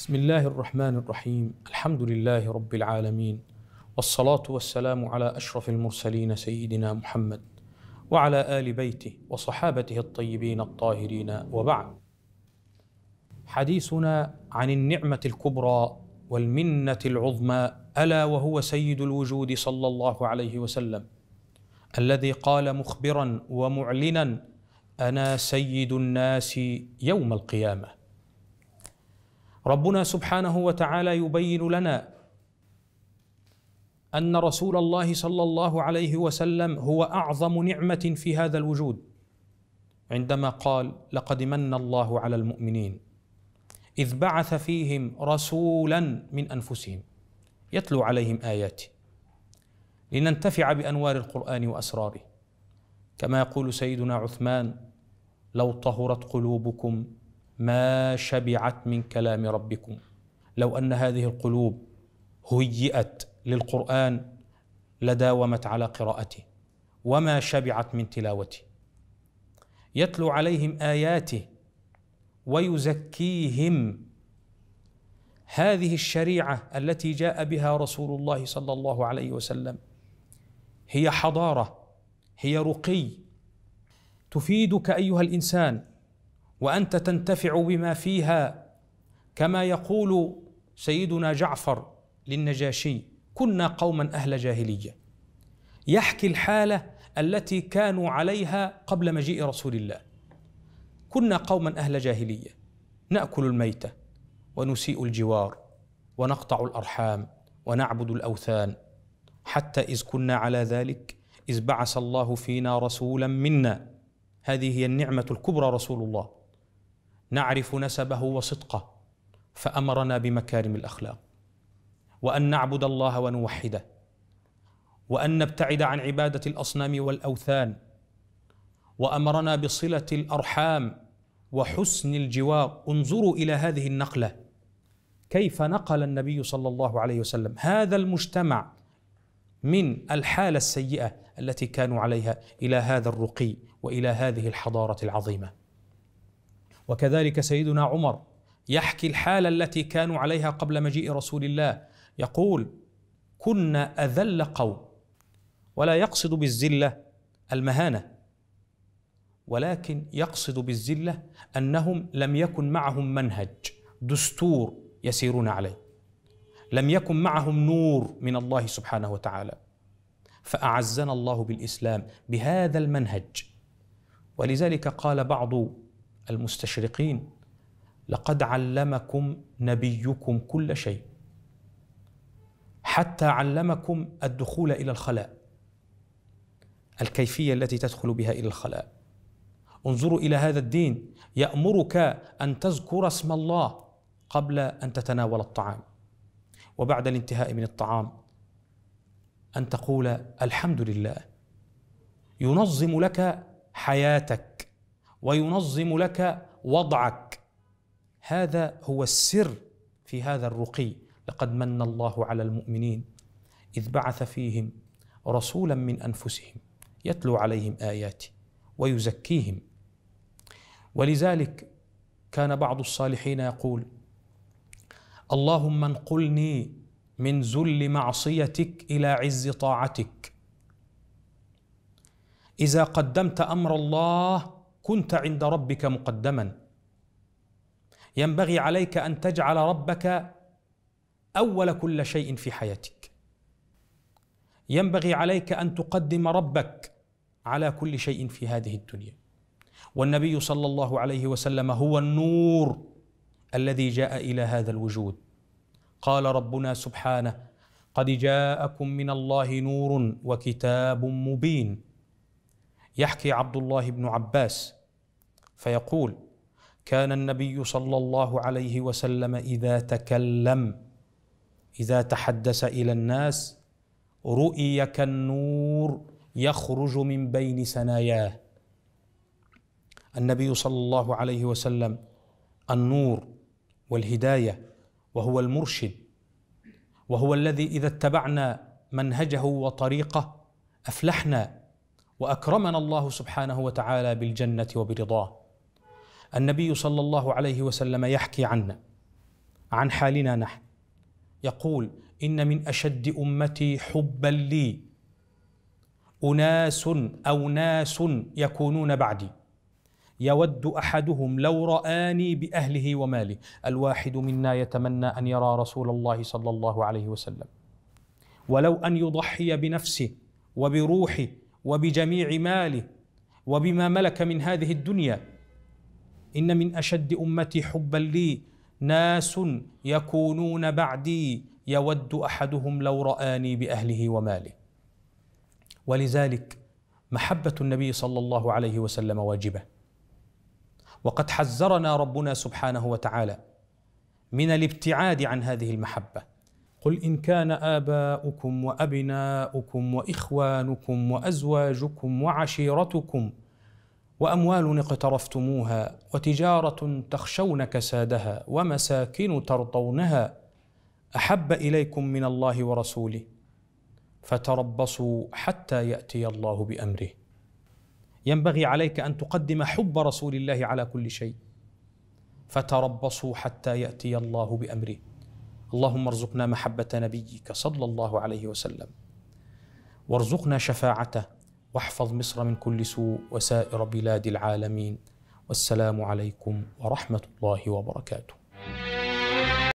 بسم الله الرحمن الرحيم الحمد لله رب العالمين والصلاة والسلام على أشرف المرسلين سيدنا محمد وعلى آل بيته وصحابته الطيبين الطاهرين وبعد حديثنا عن النعمة الكبرى والمنة العظمى ألا وهو سيد الوجود صلى الله عليه وسلم الذي قال مخبرا ومعلنا أنا سيد الناس يوم القيامة ربنا سبحانه وتعالى يبين لنا ان رسول الله صلى الله عليه وسلم هو اعظم نعمه في هذا الوجود عندما قال لقد من الله على المؤمنين اذ بعث فيهم رسولا من انفسهم يتلو عليهم اياته لننتفع بانوار القران واسراره كما يقول سيدنا عثمان لو طهرت قلوبكم ما شبعت من كلام ربكم لو ان هذه القلوب هيئت للقران لداومت على قراءته وما شبعت من تلاوته يتلو عليهم اياته ويزكيهم هذه الشريعه التي جاء بها رسول الله صلى الله عليه وسلم هي حضاره هي رقي تفيدك ايها الانسان وانت تنتفع بما فيها كما يقول سيدنا جعفر للنجاشي كنا قوما اهل جاهليه يحكي الحاله التي كانوا عليها قبل مجيء رسول الله كنا قوما اهل جاهليه ناكل الميته ونسيء الجوار ونقطع الارحام ونعبد الاوثان حتى اذ كنا على ذلك اذ بعث الله فينا رسولا منا هذه هي النعمه الكبرى رسول الله نعرف نسبه وصدقه فامرنا بمكارم الاخلاق وان نعبد الله ونوحده وان نبتعد عن عباده الاصنام والاوثان وامرنا بصله الارحام وحسن الجوار انظروا الى هذه النقله كيف نقل النبي صلى الله عليه وسلم هذا المجتمع من الحاله السيئه التي كانوا عليها الى هذا الرقي والى هذه الحضاره العظيمه وكذلك سيدنا عمر يحكي الحالة التي كانوا عليها قبل مجيء رسول الله يقول كنا أذل قوم ولا يقصد بالزلة المهانة ولكن يقصد بالزلة أنهم لم يكن معهم منهج دستور يسيرون عليه لم يكن معهم نور من الله سبحانه وتعالى فأعزنا الله بالإسلام بهذا المنهج ولذلك قال بعض المستشرقين لقد علمكم نبيكم كل شيء حتى علمكم الدخول الى الخلاء الكيفيه التي تدخل بها الى الخلاء انظروا الى هذا الدين يامرك ان تذكر اسم الله قبل ان تتناول الطعام وبعد الانتهاء من الطعام ان تقول الحمد لله ينظم لك حياتك وينظم لك وضعك هذا هو السر في هذا الرقي لقد من الله على المؤمنين اذ بعث فيهم رسولا من انفسهم يتلو عليهم اياتي ويزكيهم ولذلك كان بعض الصالحين يقول اللهم انقلني من ذل معصيتك الى عز طاعتك اذا قدمت امر الله كنت عند ربك مقدما ينبغي عليك ان تجعل ربك اول كل شيء في حياتك ينبغي عليك ان تقدم ربك على كل شيء في هذه الدنيا والنبي صلى الله عليه وسلم هو النور الذي جاء الى هذا الوجود قال ربنا سبحانه قد جاءكم من الله نور وكتاب مبين يحكي عبد الله بن عباس فيقول كان النبي صلى الله عليه وسلم اذا تكلم اذا تحدث الى الناس رؤي كالنور يخرج من بين ثناياه النبي صلى الله عليه وسلم النور والهدايه وهو المرشد وهو الذي اذا اتبعنا منهجه وطريقه افلحنا واكرمنا الله سبحانه وتعالى بالجنه وبرضاه النبي صلى الله عليه وسلم يحكي عنا عن حالنا نحن يقول ان من اشد امتي حبا لي اناس او ناس يكونون بعدي يود احدهم لو راني باهله وماله الواحد منا يتمنى ان يرى رسول الله صلى الله عليه وسلم ولو ان يضحي بنفسه وبروحه وبجميع ماله وبما ملك من هذه الدنيا إن من أشد أمتي حبا لي ناس يكونون بعدي يود أحدهم لو رآني بأهله وماله ولذلك محبة النبي صلى الله عليه وسلم واجبة وقد حذرنا ربنا سبحانه وتعالى من الابتعاد عن هذه المحبه قل ان كان اباؤكم وابناؤكم واخوانكم وازواجكم وعشيرتكم واموال اقترفتموها وتجاره تخشون كسادها ومساكن ترضونها احب اليكم من الله ورسوله فتربصوا حتى ياتي الله بامره ينبغي عليك ان تقدم حب رسول الله على كل شيء فتربصوا حتى ياتي الله بامره اللهم ارزقنا محبه نبيك صلى الله عليه وسلم وارزقنا شفاعته واحفظ مصر من كل سوء وسائر بلاد العالمين والسلام عليكم ورحمه الله وبركاته